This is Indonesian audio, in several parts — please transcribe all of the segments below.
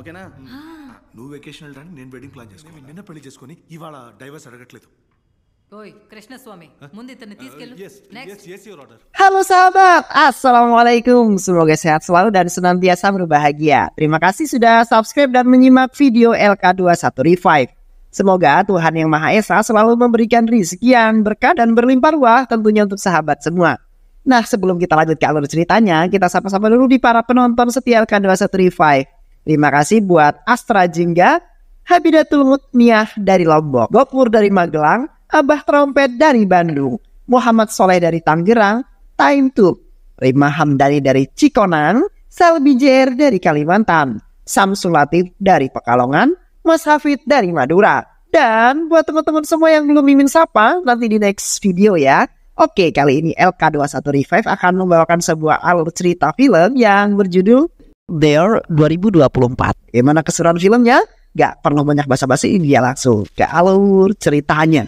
Oke na, nu vacational dan nen wedding plan jas. Nen nen pelih jasko nih, iwalah diverse ada katle Oi, Krishna Swami, mundi itu netis kelu. Yes, next. Yes, yes, your order. Halo sahabat, assalamualaikum. Semoga sehat selalu dan senantiasa berbahagia. Terima kasih sudah subscribe dan menyimak video LK21 Revive. Semoga Tuhan Yang Maha Esa selalu memberikan rezeki yang berkah dan berlimpah ruah tentunya untuk sahabat semua. Nah sebelum kita lanjut ke alur ceritanya, kita sapa-sapa dulu di para penonton setia Kandwa Terima kasih buat Astra Jingga, Habidatul Mutniah dari Lombok, Gopur dari Magelang, Abah Trompet dari Bandung, Muhammad Soleh dari Tangerang, Time Tube, Rima Hamdani dari Cikonan, Selby JR dari Kalimantan, Samsul Latif dari Pekalongan, Mas Hafid dari Madura. Dan buat teman-teman semua yang belum mimin sapa, nanti di next video ya. Oke, kali ini LK21 Revive akan membawakan sebuah alur cerita film yang berjudul There 2024. Gimana keseruan filmnya? Gak perlu banyak basa-basi, dia langsung ke alur ceritanya.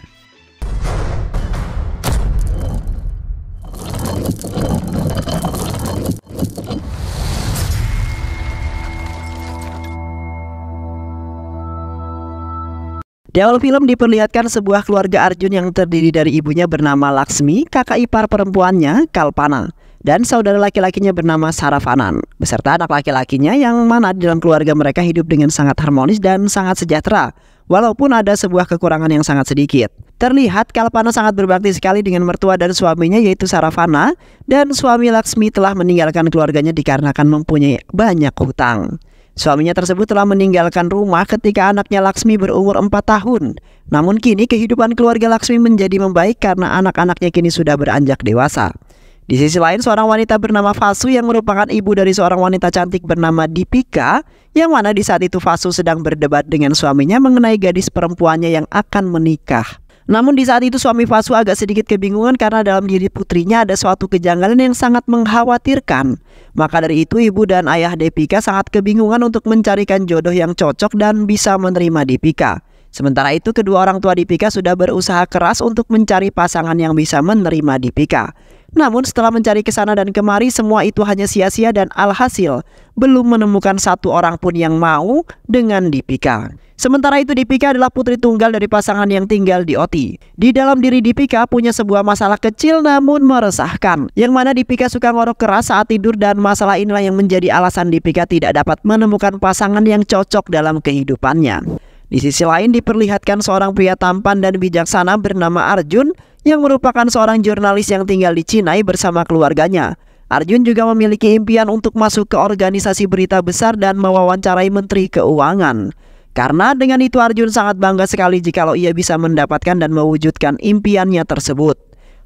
Di awal film diperlihatkan sebuah keluarga Arjun yang terdiri dari ibunya bernama Laksmi, kakak ipar perempuannya Kalpana, dan saudara laki-lakinya bernama Sarafanan, beserta anak laki-lakinya yang mana di dalam keluarga mereka hidup dengan sangat harmonis dan sangat sejahtera, walaupun ada sebuah kekurangan yang sangat sedikit. Terlihat Kalpana sangat berbakti sekali dengan mertua dan suaminya yaitu Saravana, dan suami Laksmi telah meninggalkan keluarganya dikarenakan mempunyai banyak hutang. Suaminya tersebut telah meninggalkan rumah ketika anaknya Laksmi berumur 4 tahun. Namun kini kehidupan keluarga Laksmi menjadi membaik karena anak-anaknya kini sudah beranjak dewasa. Di sisi lain, seorang wanita bernama Fasu yang merupakan ibu dari seorang wanita cantik bernama Dipika, yang mana di saat itu Fasu sedang berdebat dengan suaminya mengenai gadis perempuannya yang akan menikah. Namun di saat itu suami palsu agak sedikit kebingungan karena dalam diri putrinya ada suatu kejanggalan yang sangat mengkhawatirkan. Maka dari itu ibu dan ayah Depika sangat kebingungan untuk mencarikan jodoh yang cocok dan bisa menerima Depika. Sementara itu kedua orang tua Depika sudah berusaha keras untuk mencari pasangan yang bisa menerima Depika. Namun setelah mencari ke sana dan kemari semua itu hanya sia-sia dan alhasil belum menemukan satu orang pun yang mau dengan Dipika. Sementara itu Dipika adalah putri tunggal dari pasangan yang tinggal di Oti. Di dalam diri Dipika punya sebuah masalah kecil namun meresahkan. Yang mana Dipika suka ngorok keras saat tidur dan masalah inilah yang menjadi alasan Dipika tidak dapat menemukan pasangan yang cocok dalam kehidupannya. Di sisi lain diperlihatkan seorang pria tampan dan bijaksana bernama Arjun yang merupakan seorang jurnalis yang tinggal di Cina bersama keluarganya. Arjun juga memiliki impian untuk masuk ke organisasi berita besar dan mewawancarai Menteri Keuangan. Karena dengan itu Arjun sangat bangga sekali jikalau ia bisa mendapatkan dan mewujudkan impiannya tersebut.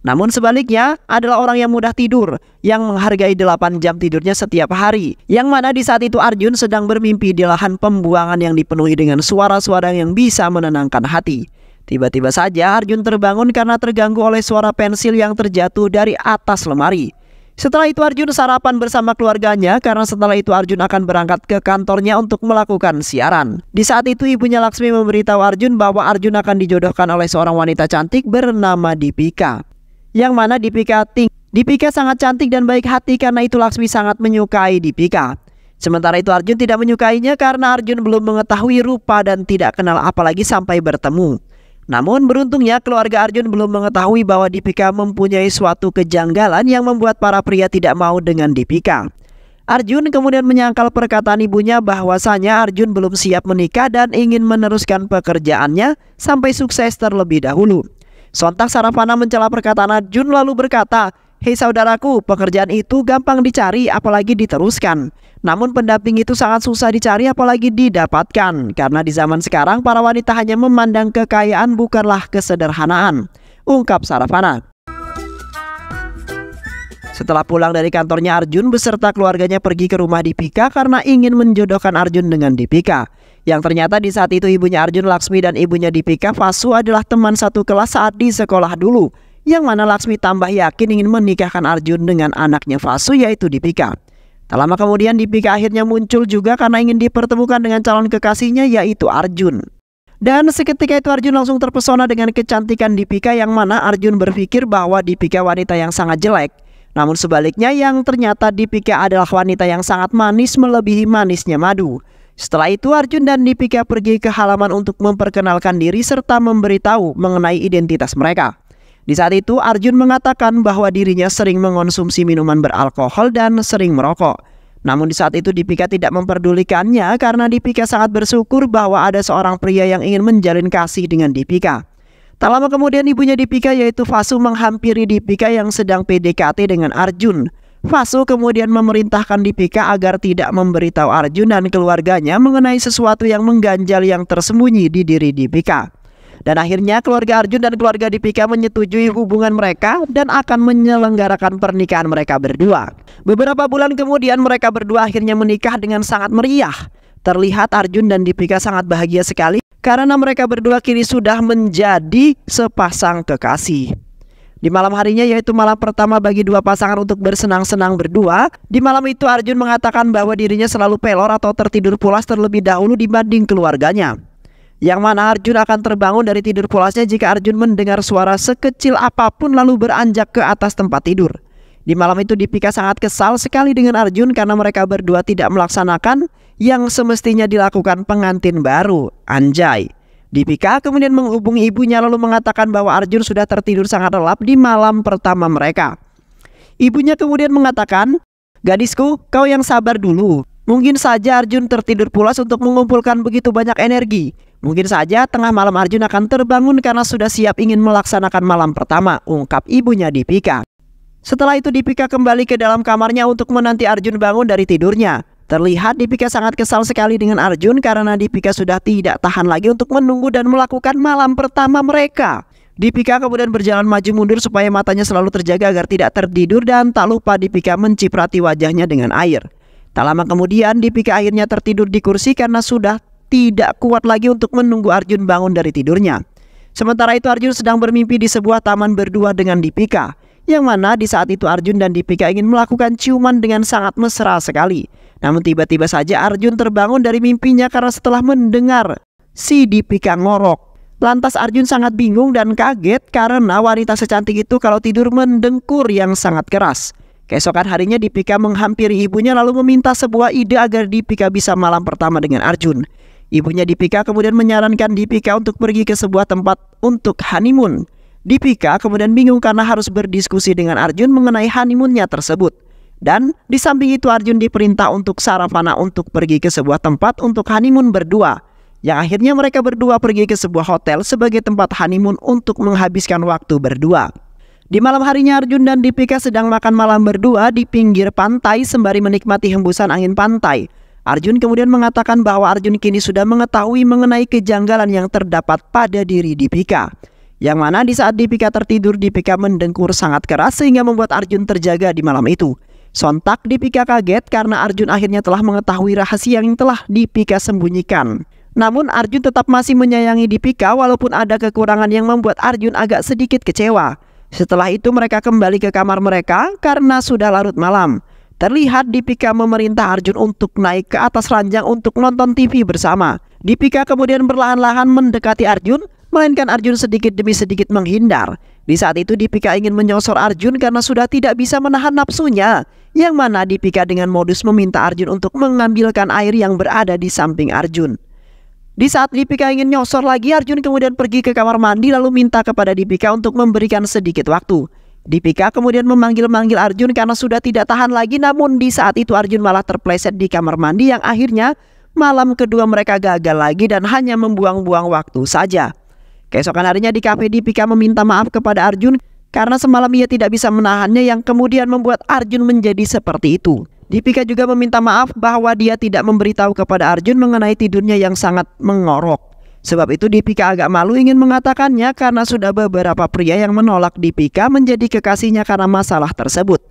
Namun sebaliknya adalah orang yang mudah tidur, yang menghargai 8 jam tidurnya setiap hari. Yang mana di saat itu Arjun sedang bermimpi di lahan pembuangan yang dipenuhi dengan suara-suara yang bisa menenangkan hati. Tiba-tiba saja Arjun terbangun karena terganggu oleh suara pensil yang terjatuh dari atas lemari. Setelah itu Arjun sarapan bersama keluarganya karena setelah itu Arjun akan berangkat ke kantornya untuk melakukan siaran. Di saat itu ibunya Laksmi memberitahu Arjun bahwa Arjun akan dijodohkan oleh seorang wanita cantik bernama Dipika. Yang mana Dipika ting Dipika sangat cantik dan baik hati karena itu Laksmi sangat menyukai Dipika. Sementara itu Arjun tidak menyukainya karena Arjun belum mengetahui rupa dan tidak kenal apalagi sampai bertemu. Namun beruntungnya keluarga Arjun belum mengetahui bahwa Dipika mempunyai suatu kejanggalan yang membuat para pria tidak mau dengan Dipika. Arjun kemudian menyangkal perkataan ibunya bahwasanya Arjun belum siap menikah dan ingin meneruskan pekerjaannya sampai sukses terlebih dahulu. Sontak Sarafana mencela perkataan Arjun lalu berkata, Hei saudaraku, pekerjaan itu gampang dicari apalagi diteruskan. Namun pendamping itu sangat susah dicari apalagi didapatkan. Karena di zaman sekarang para wanita hanya memandang kekayaan bukanlah kesederhanaan. Ungkap Sarafana. Setelah pulang dari kantornya Arjun beserta keluarganya pergi ke rumah Dipika karena ingin menjodohkan Arjun dengan Dipika. Yang ternyata di saat itu ibunya Arjun Laksmi dan ibunya Dipika Fasu adalah teman satu kelas saat di sekolah dulu yang mana Laksmi tambah yakin ingin menikahkan Arjun dengan anaknya Vasu yaitu Dipika. Tak lama kemudian Dipika akhirnya muncul juga karena ingin dipertemukan dengan calon kekasihnya yaitu Arjun. Dan seketika itu Arjun langsung terpesona dengan kecantikan Dipika yang mana Arjun berpikir bahwa Dipika wanita yang sangat jelek. Namun sebaliknya yang ternyata Dipika adalah wanita yang sangat manis melebihi manisnya madu. Setelah itu Arjun dan Dipika pergi ke halaman untuk memperkenalkan diri serta memberitahu mengenai identitas mereka. Di saat itu, Arjun mengatakan bahwa dirinya sering mengonsumsi minuman beralkohol dan sering merokok. Namun di saat itu Dipika tidak memperdulikannya karena Dipika sangat bersyukur bahwa ada seorang pria yang ingin menjalin kasih dengan Dipika. Tak lama kemudian ibunya Dipika yaitu Fasu menghampiri Dipika yang sedang PDKT dengan Arjun. Fasu kemudian memerintahkan Dipika agar tidak memberitahu Arjun dan keluarganya mengenai sesuatu yang mengganjal yang tersembunyi di diri Dipika. Dan akhirnya keluarga Arjun dan keluarga Dipika menyetujui hubungan mereka dan akan menyelenggarakan pernikahan mereka berdua. Beberapa bulan kemudian mereka berdua akhirnya menikah dengan sangat meriah. Terlihat Arjun dan Dipika sangat bahagia sekali karena mereka berdua kini sudah menjadi sepasang kekasih. Di malam harinya yaitu malam pertama bagi dua pasangan untuk bersenang-senang berdua Di malam itu Arjun mengatakan bahwa dirinya selalu pelor atau tertidur pulas terlebih dahulu dibanding keluarganya yang mana Arjun akan terbangun dari tidur pulasnya jika Arjun mendengar suara sekecil apapun lalu beranjak ke atas tempat tidur. Di malam itu Dipika sangat kesal sekali dengan Arjun karena mereka berdua tidak melaksanakan yang semestinya dilakukan pengantin baru, Anjay. Dipika kemudian menghubungi ibunya lalu mengatakan bahwa Arjun sudah tertidur sangat lelap di malam pertama mereka. Ibunya kemudian mengatakan, Gadisku, kau yang sabar dulu. Mungkin saja Arjun tertidur pulas untuk mengumpulkan begitu banyak energi. Mungkin saja tengah malam Arjun akan terbangun karena sudah siap ingin melaksanakan malam pertama, ungkap ibunya Dipika. Setelah itu Dipika kembali ke dalam kamarnya untuk menanti Arjun bangun dari tidurnya. Terlihat Dipika sangat kesal sekali dengan Arjun karena Dipika sudah tidak tahan lagi untuk menunggu dan melakukan malam pertama mereka. Dipika kemudian berjalan maju mundur supaya matanya selalu terjaga agar tidak tertidur dan tak lupa Dipika menciprati wajahnya dengan air. Tak lama kemudian Dipika akhirnya tertidur di kursi karena sudah tidak kuat lagi untuk menunggu Arjun bangun dari tidurnya. Sementara itu Arjun sedang bermimpi di sebuah taman berdua dengan Dipika, yang mana di saat itu Arjun dan Dipika ingin melakukan ciuman dengan sangat mesra sekali. Namun tiba-tiba saja Arjun terbangun dari mimpinya karena setelah mendengar si Dipika ngorok. Lantas Arjun sangat bingung dan kaget karena wanita secantik itu kalau tidur mendengkur yang sangat keras. Keesokan harinya Dipika menghampiri ibunya lalu meminta sebuah ide agar Dipika bisa malam pertama dengan Arjun. Ibunya Dipika kemudian menyarankan Dipika untuk pergi ke sebuah tempat untuk honeymoon. Dipika kemudian bingung karena harus berdiskusi dengan Arjun mengenai honeymoonnya tersebut. Dan di samping itu Arjun diperintah untuk Saravana untuk pergi ke sebuah tempat untuk honeymoon berdua. Yang akhirnya mereka berdua pergi ke sebuah hotel sebagai tempat honeymoon untuk menghabiskan waktu berdua. Di malam harinya Arjun dan Dipika sedang makan malam berdua di pinggir pantai sembari menikmati hembusan angin pantai. Arjun kemudian mengatakan bahwa Arjun kini sudah mengetahui mengenai kejanggalan yang terdapat pada diri Dipika. Yang mana di saat Dipika tertidur, Dipika mendengkur sangat keras sehingga membuat Arjun terjaga di malam itu. Sontak Dipika kaget karena Arjun akhirnya telah mengetahui rahasia yang telah Dipika sembunyikan. Namun Arjun tetap masih menyayangi Dipika walaupun ada kekurangan yang membuat Arjun agak sedikit kecewa. Setelah itu mereka kembali ke kamar mereka karena sudah larut malam. Terlihat Dipika memerintah Arjun untuk naik ke atas ranjang untuk nonton TV bersama. Dipika kemudian berlahan-lahan mendekati Arjun, melainkan Arjun sedikit demi sedikit menghindar. Di saat itu Dipika ingin menyosor Arjun karena sudah tidak bisa menahan nafsunya. Yang mana Dipika dengan modus meminta Arjun untuk mengambilkan air yang berada di samping Arjun. Di saat Dipika ingin nyosor lagi, Arjun kemudian pergi ke kamar mandi lalu minta kepada Dipika untuk memberikan sedikit waktu. Dipika kemudian memanggil-manggil Arjun karena sudah tidak tahan lagi namun di saat itu Arjun malah terpleset di kamar mandi yang akhirnya malam kedua mereka gagal lagi dan hanya membuang-buang waktu saja. Keesokan harinya di kafe Dipika meminta maaf kepada Arjun karena semalam ia tidak bisa menahannya yang kemudian membuat Arjun menjadi seperti itu. Dipika juga meminta maaf bahwa dia tidak memberitahu kepada Arjun mengenai tidurnya yang sangat mengorok. Sebab itu Dipika agak malu ingin mengatakannya karena sudah beberapa pria yang menolak Dipika menjadi kekasihnya karena masalah tersebut.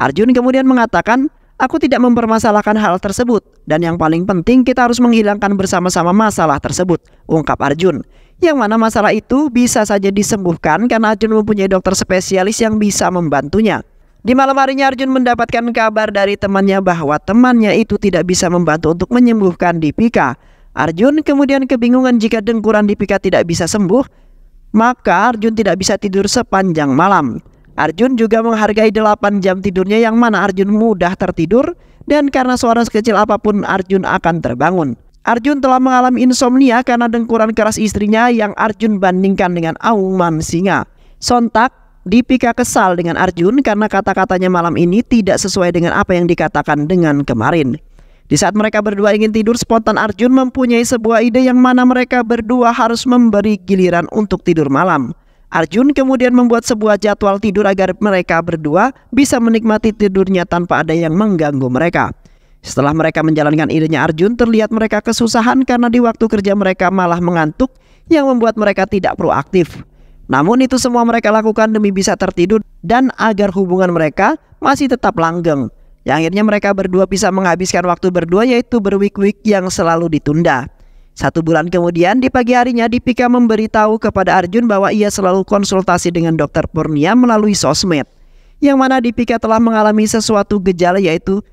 Arjun kemudian mengatakan, aku tidak mempermasalahkan hal tersebut dan yang paling penting kita harus menghilangkan bersama-sama masalah tersebut, ungkap Arjun. Yang mana masalah itu bisa saja disembuhkan karena Arjun mempunyai dokter spesialis yang bisa membantunya. Di malam harinya Arjun mendapatkan kabar dari temannya bahwa temannya itu tidak bisa membantu untuk menyembuhkan Dipika. Arjun kemudian kebingungan jika dengkuran Dipika tidak bisa sembuh, maka Arjun tidak bisa tidur sepanjang malam. Arjun juga menghargai delapan jam tidurnya yang mana Arjun mudah tertidur dan karena suara sekecil apapun Arjun akan terbangun. Arjun telah mengalami insomnia karena dengkuran keras istrinya yang Arjun bandingkan dengan auman singa. Sontak, Dipika kesal dengan Arjun karena kata-katanya malam ini tidak sesuai dengan apa yang dikatakan dengan kemarin. Di saat mereka berdua ingin tidur, spontan Arjun mempunyai sebuah ide yang mana mereka berdua harus memberi giliran untuk tidur malam. Arjun kemudian membuat sebuah jadwal tidur agar mereka berdua bisa menikmati tidurnya tanpa ada yang mengganggu mereka. Setelah mereka menjalankan idenya Arjun, terlihat mereka kesusahan karena di waktu kerja mereka malah mengantuk yang membuat mereka tidak proaktif. Namun itu semua mereka lakukan demi bisa tertidur dan agar hubungan mereka masih tetap langgeng. Yang akhirnya mereka berdua bisa menghabiskan waktu berdua yaitu berwik-wik yang selalu ditunda. Satu bulan kemudian di pagi harinya Dipika memberitahu kepada Arjun bahwa ia selalu konsultasi dengan dokter Purnia melalui sosmed. Yang mana Dipika telah mengalami sesuatu gejala yaitu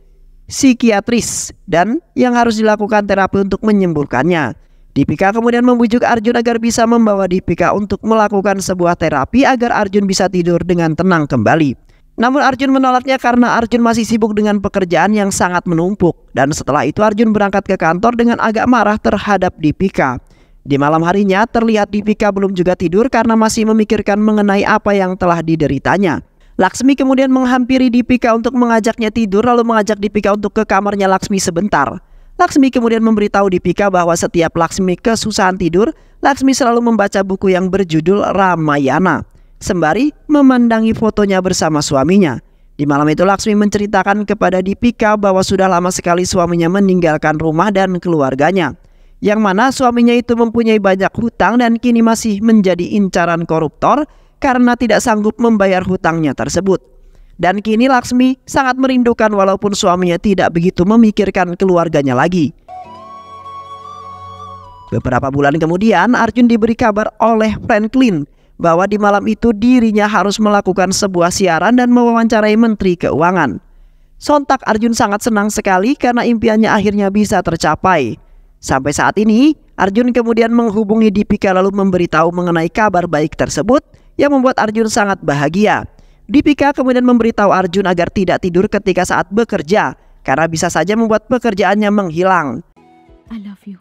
psikiatris dan yang harus dilakukan terapi untuk menyembuhkannya. Dipika kemudian membujuk Arjun agar bisa membawa Dipika untuk melakukan sebuah terapi agar Arjun bisa tidur dengan tenang kembali. Namun Arjun menolaknya karena Arjun masih sibuk dengan pekerjaan yang sangat menumpuk dan setelah itu Arjun berangkat ke kantor dengan agak marah terhadap Dipika. Di malam harinya terlihat Dipika belum juga tidur karena masih memikirkan mengenai apa yang telah dideritanya. Laksmi kemudian menghampiri Dipika untuk mengajaknya tidur lalu mengajak Dipika untuk ke kamarnya Laksmi sebentar. Laksmi kemudian memberitahu Dipika bahwa setiap Laksmi kesusahan tidur, Laksmi selalu membaca buku yang berjudul Ramayana sembari memandangi fotonya bersama suaminya. Di malam itu Laksmi menceritakan kepada Dipika bahwa sudah lama sekali suaminya meninggalkan rumah dan keluarganya. Yang mana suaminya itu mempunyai banyak hutang dan kini masih menjadi incaran koruptor karena tidak sanggup membayar hutangnya tersebut. Dan kini Laksmi sangat merindukan walaupun suaminya tidak begitu memikirkan keluarganya lagi. Beberapa bulan kemudian Arjun diberi kabar oleh Franklin bahwa di malam itu dirinya harus melakukan sebuah siaran dan mewawancarai Menteri Keuangan. Sontak Arjun sangat senang sekali karena impiannya akhirnya bisa tercapai. Sampai saat ini, Arjun kemudian menghubungi Dipika lalu memberitahu mengenai kabar baik tersebut yang membuat Arjun sangat bahagia. Dipika kemudian memberitahu Arjun agar tidak tidur ketika saat bekerja karena bisa saja membuat pekerjaannya menghilang. I love you.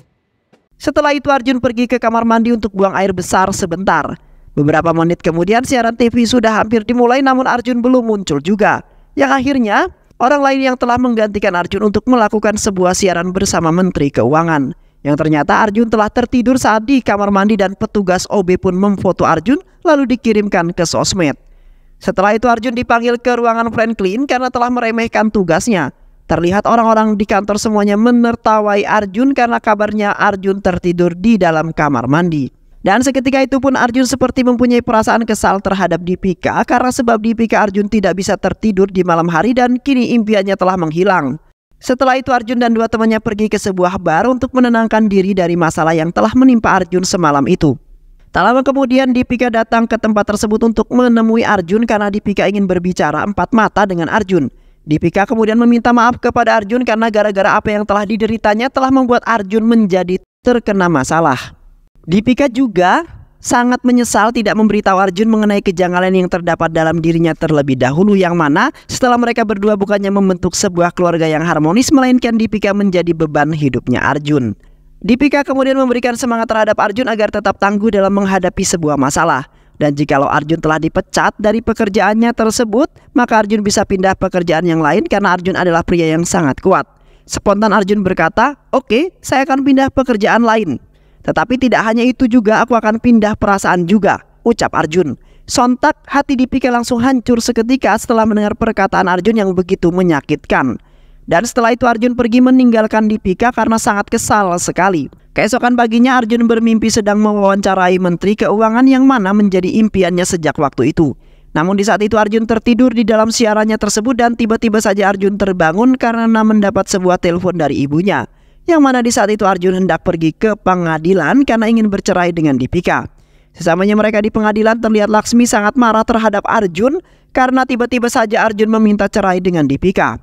Setelah itu Arjun pergi ke kamar mandi untuk buang air besar sebentar. Beberapa menit kemudian siaran TV sudah hampir dimulai namun Arjun belum muncul juga. Yang akhirnya orang lain yang telah menggantikan Arjun untuk melakukan sebuah siaran bersama Menteri Keuangan. Yang ternyata Arjun telah tertidur saat di kamar mandi dan petugas OB pun memfoto Arjun lalu dikirimkan ke sosmed. Setelah itu Arjun dipanggil ke ruangan Franklin karena telah meremehkan tugasnya. Terlihat orang-orang di kantor semuanya menertawai Arjun karena kabarnya Arjun tertidur di dalam kamar mandi. Dan seketika itu pun Arjun seperti mempunyai perasaan kesal terhadap Dipika karena sebab Dipika Arjun tidak bisa tertidur di malam hari dan kini impiannya telah menghilang. Setelah itu Arjun dan dua temannya pergi ke sebuah bar untuk menenangkan diri dari masalah yang telah menimpa Arjun semalam itu. Tak lama kemudian Dipika datang ke tempat tersebut untuk menemui Arjun karena Dipika ingin berbicara empat mata dengan Arjun. Dipika kemudian meminta maaf kepada Arjun karena gara-gara apa yang telah dideritanya telah membuat Arjun menjadi terkena masalah. Dipika juga sangat menyesal tidak memberitahu Arjun mengenai kejanggalan yang terdapat dalam dirinya terlebih dahulu yang mana setelah mereka berdua bukannya membentuk sebuah keluarga yang harmonis melainkan Dipika menjadi beban hidupnya Arjun. Dipika kemudian memberikan semangat terhadap Arjun agar tetap tangguh dalam menghadapi sebuah masalah. Dan jikalau Arjun telah dipecat dari pekerjaannya tersebut, maka Arjun bisa pindah pekerjaan yang lain karena Arjun adalah pria yang sangat kuat. Spontan Arjun berkata, oke okay, saya akan pindah pekerjaan lain. Tetapi tidak hanya itu juga aku akan pindah perasaan juga, ucap Arjun. Sontak hati Dipika langsung hancur seketika setelah mendengar perkataan Arjun yang begitu menyakitkan. Dan setelah itu Arjun pergi meninggalkan Dipika karena sangat kesal sekali. Keesokan paginya Arjun bermimpi sedang mewawancarai Menteri Keuangan yang mana menjadi impiannya sejak waktu itu. Namun di saat itu Arjun tertidur di dalam siarannya tersebut dan tiba-tiba saja Arjun terbangun karena mendapat sebuah telepon dari ibunya yang mana di saat itu Arjun hendak pergi ke pengadilan karena ingin bercerai dengan Dipika. Sesamanya mereka di pengadilan terlihat Laksmi sangat marah terhadap Arjun karena tiba-tiba saja Arjun meminta cerai dengan Dipika.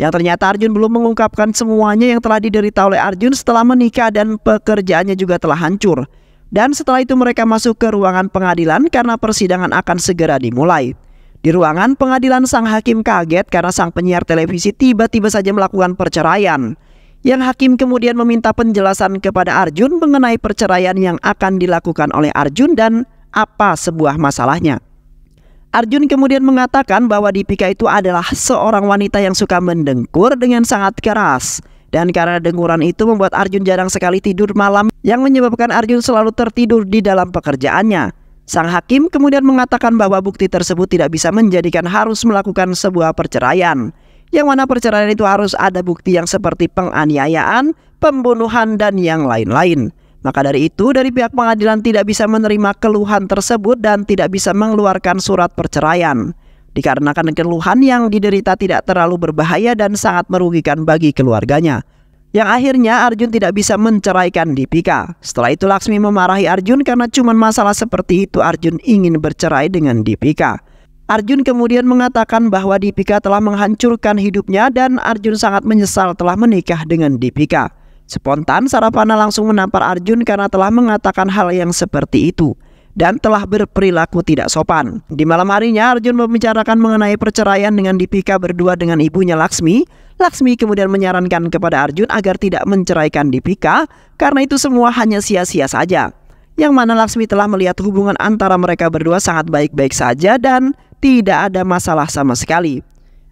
Yang ternyata Arjun belum mengungkapkan semuanya yang telah diderita oleh Arjun setelah menikah dan pekerjaannya juga telah hancur. Dan setelah itu mereka masuk ke ruangan pengadilan karena persidangan akan segera dimulai. Di ruangan pengadilan sang hakim kaget karena sang penyiar televisi tiba-tiba saja melakukan perceraian yang hakim kemudian meminta penjelasan kepada Arjun mengenai perceraian yang akan dilakukan oleh Arjun dan apa sebuah masalahnya. Arjun kemudian mengatakan bahwa Dipika itu adalah seorang wanita yang suka mendengkur dengan sangat keras. Dan karena denguran itu membuat Arjun jarang sekali tidur malam yang menyebabkan Arjun selalu tertidur di dalam pekerjaannya. Sang hakim kemudian mengatakan bahwa bukti tersebut tidak bisa menjadikan harus melakukan sebuah perceraian yang mana perceraian itu harus ada bukti yang seperti penganiayaan, pembunuhan, dan yang lain-lain. Maka dari itu, dari pihak pengadilan tidak bisa menerima keluhan tersebut dan tidak bisa mengeluarkan surat perceraian. Dikarenakan keluhan yang diderita tidak terlalu berbahaya dan sangat merugikan bagi keluarganya. Yang akhirnya Arjun tidak bisa menceraikan Dipika. Setelah itu Laksmi memarahi Arjun karena cuma masalah seperti itu Arjun ingin bercerai dengan Dipika. Arjun kemudian mengatakan bahwa Dipika telah menghancurkan hidupnya dan Arjun sangat menyesal telah menikah dengan Dipika. Spontan Sarapana langsung menampar Arjun karena telah mengatakan hal yang seperti itu dan telah berperilaku tidak sopan. Di malam harinya Arjun membicarakan mengenai perceraian dengan Dipika berdua dengan ibunya Laksmi. Laksmi kemudian menyarankan kepada Arjun agar tidak menceraikan Dipika karena itu semua hanya sia-sia saja. Yang mana Laksmi telah melihat hubungan antara mereka berdua sangat baik-baik saja dan tidak ada masalah sama sekali.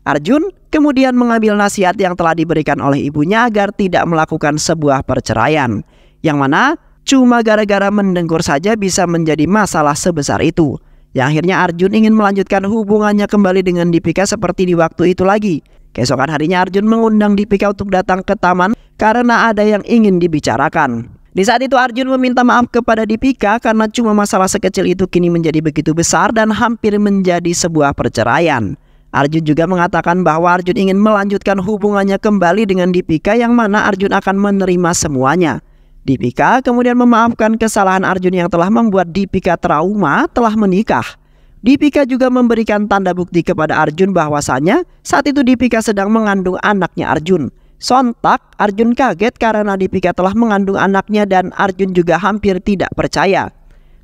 Arjun kemudian mengambil nasihat yang telah diberikan oleh ibunya agar tidak melakukan sebuah perceraian, yang mana cuma gara-gara mendengkur saja bisa menjadi masalah sebesar itu. Yang akhirnya Arjun ingin melanjutkan hubungannya kembali dengan Dipika seperti di waktu itu lagi. Keesokan harinya Arjun mengundang Dipika untuk datang ke taman karena ada yang ingin dibicarakan. Di saat itu Arjun meminta maaf kepada Dipika karena cuma masalah sekecil itu kini menjadi begitu besar dan hampir menjadi sebuah perceraian. Arjun juga mengatakan bahwa Arjun ingin melanjutkan hubungannya kembali dengan Dipika yang mana Arjun akan menerima semuanya. Dipika kemudian memaafkan kesalahan Arjun yang telah membuat Dipika trauma telah menikah. Dipika juga memberikan tanda bukti kepada Arjun bahwasanya saat itu Dipika sedang mengandung anaknya Arjun. Sontak, Arjun kaget karena Dipika telah mengandung anaknya dan Arjun juga hampir tidak percaya.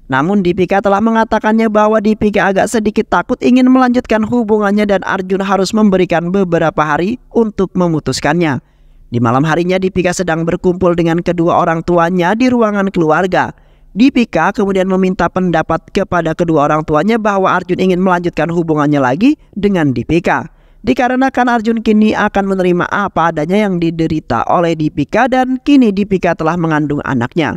Namun Dipika telah mengatakannya bahwa Dipika agak sedikit takut ingin melanjutkan hubungannya dan Arjun harus memberikan beberapa hari untuk memutuskannya. Di malam harinya Dipika sedang berkumpul dengan kedua orang tuanya di ruangan keluarga. Dipika kemudian meminta pendapat kepada kedua orang tuanya bahwa Arjun ingin melanjutkan hubungannya lagi dengan Dipika. Dikarenakan Arjun kini akan menerima apa adanya yang diderita oleh Dipika dan kini Dipika telah mengandung anaknya.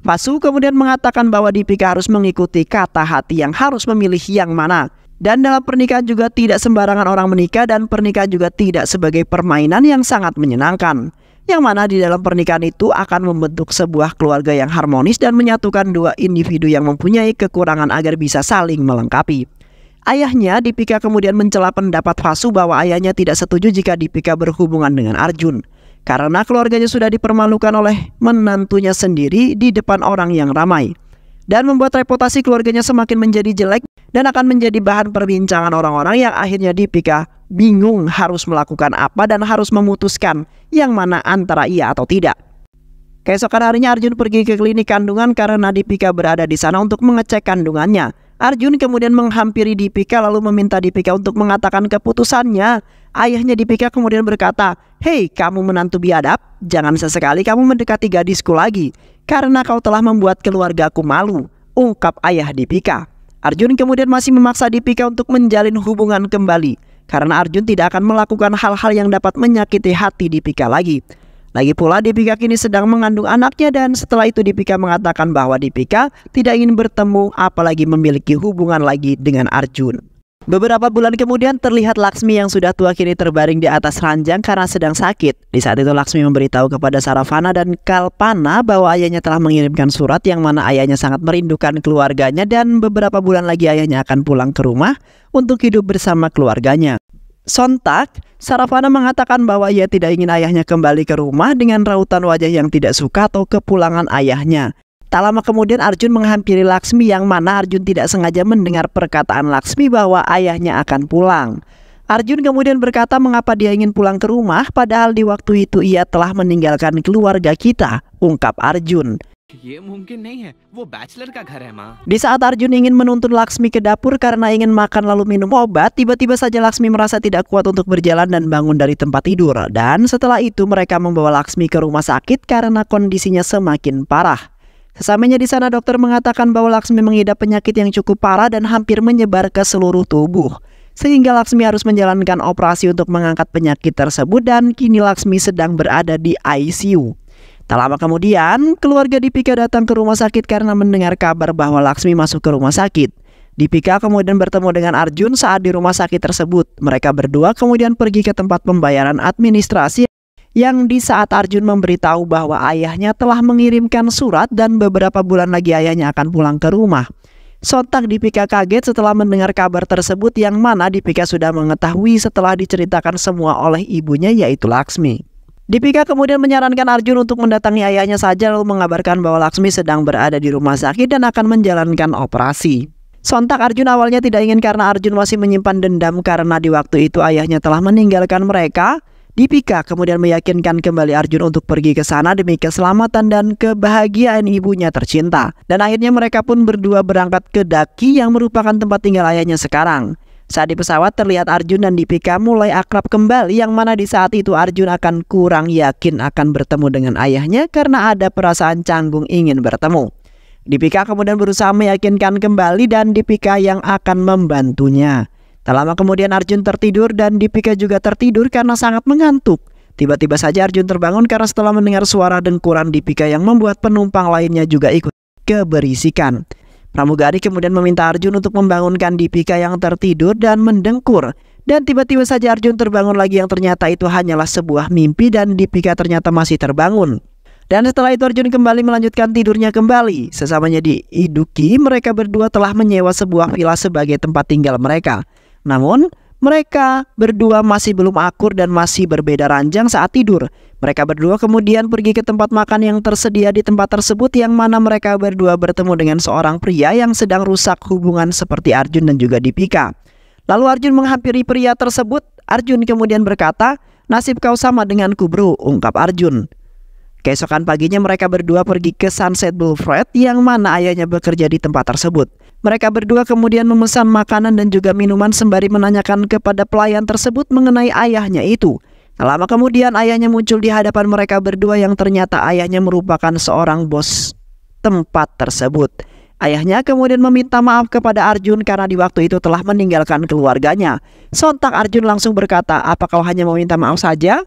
Vasu kemudian mengatakan bahwa Dipika harus mengikuti kata hati yang harus memilih yang mana. Dan dalam pernikahan juga tidak sembarangan orang menikah dan pernikahan juga tidak sebagai permainan yang sangat menyenangkan. Yang mana di dalam pernikahan itu akan membentuk sebuah keluarga yang harmonis dan menyatukan dua individu yang mempunyai kekurangan agar bisa saling melengkapi. Ayahnya, Dipika kemudian mencela pendapat fasu bahwa ayahnya tidak setuju jika Dipika berhubungan dengan Arjun. Karena keluarganya sudah dipermalukan oleh menantunya sendiri di depan orang yang ramai. Dan membuat reputasi keluarganya semakin menjadi jelek dan akan menjadi bahan perbincangan orang-orang yang akhirnya Dipika bingung harus melakukan apa dan harus memutuskan yang mana antara ia atau tidak. Keesokan harinya Arjun pergi ke klinik kandungan karena Dipika berada di sana untuk mengecek kandungannya. Arjun kemudian menghampiri Dipika lalu meminta Dipika untuk mengatakan keputusannya. Ayahnya Dipika kemudian berkata, Hei kamu menantu biadab, jangan sesekali kamu mendekati gadisku lagi, karena kau telah membuat keluarga keluargaku malu, ungkap ayah Dipika. Arjun kemudian masih memaksa Dipika untuk menjalin hubungan kembali, karena Arjun tidak akan melakukan hal-hal yang dapat menyakiti hati Dipika lagi. Lagi pula Dipika kini sedang mengandung anaknya dan setelah itu Dipika mengatakan bahwa Dipika tidak ingin bertemu apalagi memiliki hubungan lagi dengan Arjun. Beberapa bulan kemudian terlihat Laksmi yang sudah tua kini terbaring di atas ranjang karena sedang sakit. Di saat itu Laksmi memberitahu kepada Saravana dan Kalpana bahwa ayahnya telah mengirimkan surat yang mana ayahnya sangat merindukan keluarganya dan beberapa bulan lagi ayahnya akan pulang ke rumah untuk hidup bersama keluarganya sontak, Sarafana mengatakan bahwa ia tidak ingin ayahnya kembali ke rumah dengan rautan wajah yang tidak suka atau kepulangan ayahnya. Tak lama kemudian Arjun menghampiri Laksmi yang mana Arjun tidak sengaja mendengar perkataan Laksmi bahwa ayahnya akan pulang. Arjun kemudian berkata mengapa dia ingin pulang ke rumah padahal di waktu itu ia telah meninggalkan keluarga kita, ungkap Arjun. Di saat Arjun ingin menuntun Laksmi ke dapur karena ingin makan lalu minum obat, tiba-tiba saja Laksmi merasa tidak kuat untuk berjalan dan bangun dari tempat tidur. Dan setelah itu mereka membawa Laksmi ke rumah sakit karena kondisinya semakin parah. Sesamanya di sana dokter mengatakan bahwa Laksmi mengidap penyakit yang cukup parah dan hampir menyebar ke seluruh tubuh. Sehingga Laksmi harus menjalankan operasi untuk mengangkat penyakit tersebut dan kini Laksmi sedang berada di ICU. Tak lama kemudian, keluarga Dipika datang ke rumah sakit karena mendengar kabar bahwa Laksmi masuk ke rumah sakit. Dipika kemudian bertemu dengan Arjun saat di rumah sakit tersebut. Mereka berdua kemudian pergi ke tempat pembayaran administrasi yang di saat Arjun memberitahu bahwa ayahnya telah mengirimkan surat dan beberapa bulan lagi ayahnya akan pulang ke rumah. Sontak Dipika kaget setelah mendengar kabar tersebut yang mana Dipika sudah mengetahui setelah diceritakan semua oleh ibunya yaitu Laksmi. Dipika kemudian menyarankan Arjun untuk mendatangi ayahnya saja lalu mengabarkan bahwa Laksmi sedang berada di rumah sakit dan akan menjalankan operasi. Sontak Arjun awalnya tidak ingin karena Arjun masih menyimpan dendam karena di waktu itu ayahnya telah meninggalkan mereka Dipika kemudian meyakinkan kembali Arjun untuk pergi ke sana demi keselamatan dan kebahagiaan ibunya tercinta. Dan akhirnya mereka pun berdua berangkat ke Daki yang merupakan tempat tinggal ayahnya sekarang. Saat di pesawat terlihat Arjun dan Dipika mulai akrab kembali yang mana di saat itu Arjun akan kurang yakin akan bertemu dengan ayahnya karena ada perasaan canggung ingin bertemu. Dipika kemudian berusaha meyakinkan kembali dan Dipika yang akan membantunya. Tak lama kemudian Arjun tertidur dan Dipika juga tertidur karena sangat mengantuk. Tiba-tiba saja Arjun terbangun karena setelah mendengar suara dengkuran Dipika yang membuat penumpang lainnya juga ikut keberisikan. Pramugari kemudian meminta Arjun untuk membangunkan Dipika yang tertidur dan mendengkur. Dan tiba-tiba saja Arjun terbangun lagi yang ternyata itu hanyalah sebuah mimpi dan Dipika ternyata masih terbangun. Dan setelah itu Arjun kembali melanjutkan tidurnya kembali. Sesamanya di Iduki, mereka berdua telah menyewa sebuah villa sebagai tempat tinggal mereka. Namun, mereka berdua masih belum akur dan masih berbeda ranjang saat tidur. Mereka berdua kemudian pergi ke tempat makan yang tersedia di tempat tersebut yang mana mereka berdua bertemu dengan seorang pria yang sedang rusak hubungan seperti Arjun dan juga Dipika. Lalu Arjun menghampiri pria tersebut. Arjun kemudian berkata, "Nasib kau sama denganku, Bro," ungkap Arjun. Keesokan paginya mereka berdua pergi ke Sunset Boulevard yang mana ayahnya bekerja di tempat tersebut. Mereka berdua kemudian memesan makanan dan juga minuman sembari menanyakan kepada pelayan tersebut mengenai ayahnya itu. lama kemudian ayahnya muncul di hadapan mereka berdua yang ternyata ayahnya merupakan seorang bos tempat tersebut. Ayahnya kemudian meminta maaf kepada Arjun karena di waktu itu telah meninggalkan keluarganya. Sontak Arjun langsung berkata, apa kau hanya meminta maaf saja?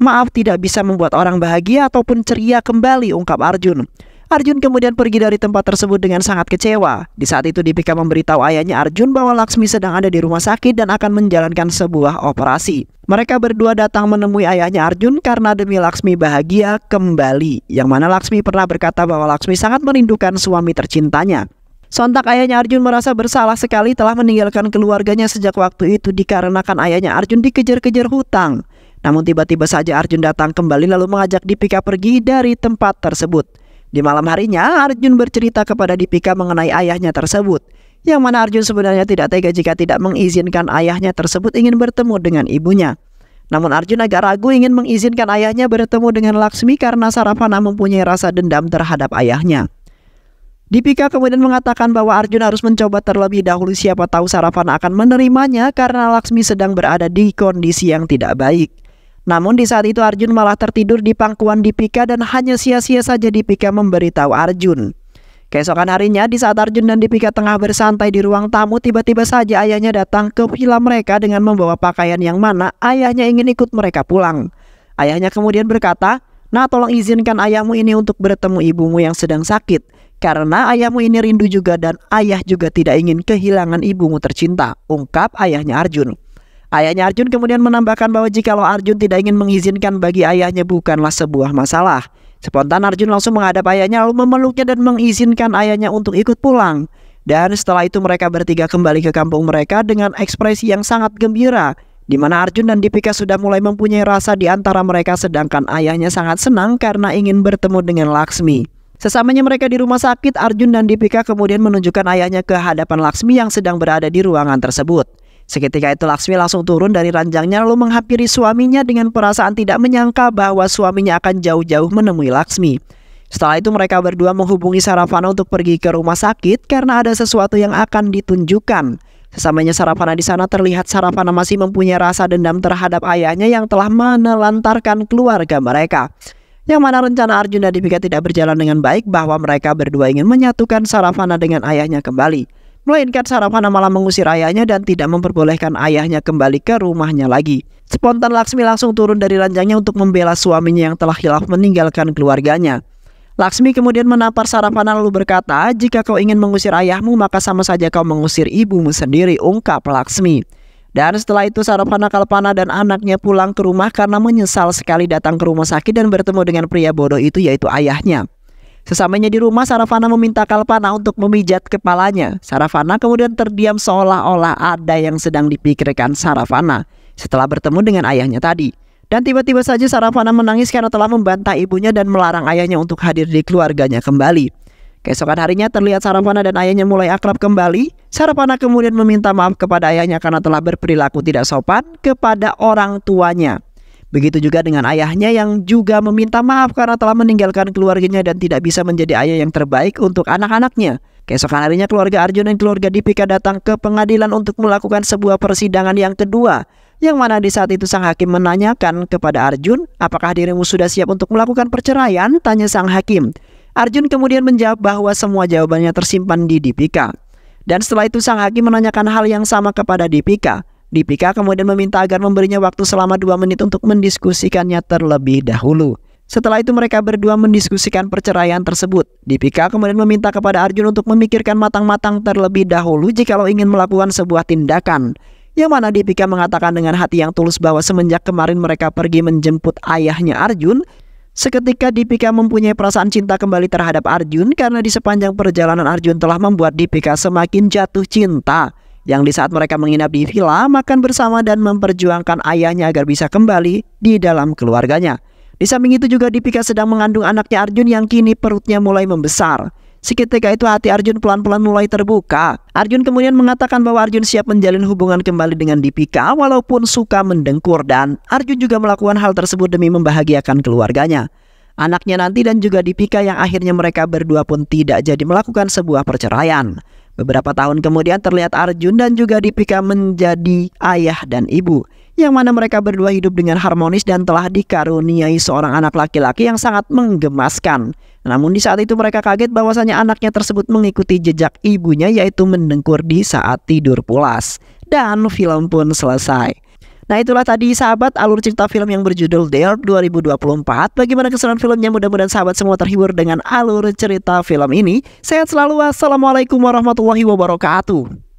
Maaf tidak bisa membuat orang bahagia ataupun ceria kembali, ungkap Arjun. Arjun kemudian pergi dari tempat tersebut dengan sangat kecewa. Di saat itu Dipika memberitahu ayahnya Arjun bahwa Laksmi sedang ada di rumah sakit dan akan menjalankan sebuah operasi. Mereka berdua datang menemui ayahnya Arjun karena demi Laksmi bahagia kembali. Yang mana Laksmi pernah berkata bahwa Laksmi sangat merindukan suami tercintanya. Sontak ayahnya Arjun merasa bersalah sekali telah meninggalkan keluarganya sejak waktu itu dikarenakan ayahnya Arjun dikejar-kejar hutang. Namun tiba-tiba saja Arjun datang kembali lalu mengajak Dipika pergi dari tempat tersebut. Di malam harinya, Arjun bercerita kepada Dipika mengenai ayahnya tersebut. Yang mana Arjun sebenarnya tidak tega jika tidak mengizinkan ayahnya tersebut ingin bertemu dengan ibunya. Namun Arjun agak ragu ingin mengizinkan ayahnya bertemu dengan Laksmi karena Sarapana mempunyai rasa dendam terhadap ayahnya. Dipika kemudian mengatakan bahwa Arjun harus mencoba terlebih dahulu siapa tahu Sarapana akan menerimanya karena Laksmi sedang berada di kondisi yang tidak baik. Namun di saat itu Arjun malah tertidur di pangkuan Dipika dan hanya sia-sia saja Dipika memberitahu Arjun. Keesokan harinya di saat Arjun dan Dipika tengah bersantai di ruang tamu tiba-tiba saja ayahnya datang ke villa mereka dengan membawa pakaian yang mana ayahnya ingin ikut mereka pulang. Ayahnya kemudian berkata, Nah tolong izinkan ayahmu ini untuk bertemu ibumu yang sedang sakit Karena ayahmu ini rindu juga dan ayah juga tidak ingin kehilangan ibumu tercinta Ungkap ayahnya Arjun Ayahnya Arjun kemudian menambahkan bahwa jika jikalau Arjun tidak ingin mengizinkan bagi ayahnya bukanlah sebuah masalah. Spontan Arjun langsung menghadap ayahnya lalu memeluknya dan mengizinkan ayahnya untuk ikut pulang. Dan setelah itu mereka bertiga kembali ke kampung mereka dengan ekspresi yang sangat gembira di mana Arjun dan Dipika sudah mulai mempunyai rasa di antara mereka sedangkan ayahnya sangat senang karena ingin bertemu dengan Laksmi. Sesamanya mereka di rumah sakit, Arjun dan Dipika kemudian menunjukkan ayahnya ke hadapan Laksmi yang sedang berada di ruangan tersebut. Seketika itu Laksmi langsung turun dari ranjangnya lalu menghampiri suaminya dengan perasaan tidak menyangka bahwa suaminya akan jauh-jauh menemui Laksmi. Setelah itu mereka berdua menghubungi Saravana untuk pergi ke rumah sakit karena ada sesuatu yang akan ditunjukkan. Sesamanya Saravana di sana terlihat Saravana masih mempunyai rasa dendam terhadap ayahnya yang telah menelantarkan keluarga mereka. Yang mana rencana Arjuna Dipika tidak berjalan dengan baik bahwa mereka berdua ingin menyatukan Saravana dengan ayahnya kembali melainkan Sarapana malah mengusir ayahnya dan tidak memperbolehkan ayahnya kembali ke rumahnya lagi. Spontan Laksmi langsung turun dari ranjangnya untuk membela suaminya yang telah hilaf meninggalkan keluarganya. Laksmi kemudian menampar Sarapana lalu berkata, jika kau ingin mengusir ayahmu maka sama saja kau mengusir ibumu sendiri, ungkap Laksmi. Dan setelah itu Sarapana Kalpana dan anaknya pulang ke rumah karena menyesal sekali datang ke rumah sakit dan bertemu dengan pria bodoh itu yaitu ayahnya. Sesamanya di rumah, Saravana meminta Kalpana untuk memijat kepalanya. Saravana kemudian terdiam seolah-olah ada yang sedang dipikirkan Saravana setelah bertemu dengan ayahnya tadi. Dan tiba-tiba saja Saravana menangis karena telah membantah ibunya dan melarang ayahnya untuk hadir di keluarganya kembali. Keesokan harinya terlihat Saravana dan ayahnya mulai akrab kembali. Saravana kemudian meminta maaf kepada ayahnya karena telah berperilaku tidak sopan kepada orang tuanya. Begitu juga dengan ayahnya yang juga meminta maaf karena telah meninggalkan keluarganya dan tidak bisa menjadi ayah yang terbaik untuk anak-anaknya. Keesokan harinya keluarga Arjun dan keluarga Dipika datang ke pengadilan untuk melakukan sebuah persidangan yang kedua. Yang mana di saat itu sang hakim menanyakan kepada Arjun, apakah dirimu sudah siap untuk melakukan perceraian? Tanya sang hakim. Arjun kemudian menjawab bahwa semua jawabannya tersimpan di Dipika. Dan setelah itu sang hakim menanyakan hal yang sama kepada Dipika. Dipika kemudian meminta agar memberinya waktu selama dua menit untuk mendiskusikannya terlebih dahulu. Setelah itu mereka berdua mendiskusikan perceraian tersebut. Dipika kemudian meminta kepada Arjun untuk memikirkan matang-matang terlebih dahulu jikalau ingin melakukan sebuah tindakan. Yang mana Dipika mengatakan dengan hati yang tulus bahwa semenjak kemarin mereka pergi menjemput ayahnya Arjun, seketika Dipika mempunyai perasaan cinta kembali terhadap Arjun karena di sepanjang perjalanan Arjun telah membuat Dipika semakin jatuh cinta yang di saat mereka menginap di villa, makan bersama dan memperjuangkan ayahnya agar bisa kembali di dalam keluarganya. Di samping itu juga Dipika sedang mengandung anaknya Arjun yang kini perutnya mulai membesar. Seketika itu hati Arjun pelan-pelan mulai terbuka. Arjun kemudian mengatakan bahwa Arjun siap menjalin hubungan kembali dengan Dipika walaupun suka mendengkur dan Arjun juga melakukan hal tersebut demi membahagiakan keluarganya. Anaknya nanti dan juga Dipika yang akhirnya mereka berdua pun tidak jadi melakukan sebuah perceraian. Beberapa tahun kemudian terlihat Arjun dan juga Dipika menjadi ayah dan ibu yang mana mereka berdua hidup dengan harmonis dan telah dikaruniai seorang anak laki-laki yang sangat menggemaskan. Namun di saat itu mereka kaget bahwasanya anaknya tersebut mengikuti jejak ibunya yaitu mendengkur di saat tidur pulas. Dan film pun selesai. Nah itulah tadi sahabat alur cerita film yang berjudul Dare 2024 Bagaimana keseruan filmnya mudah-mudahan sahabat semua terhibur dengan alur cerita film ini Sehat selalu wassalamualaikum warahmatullahi wabarakatuh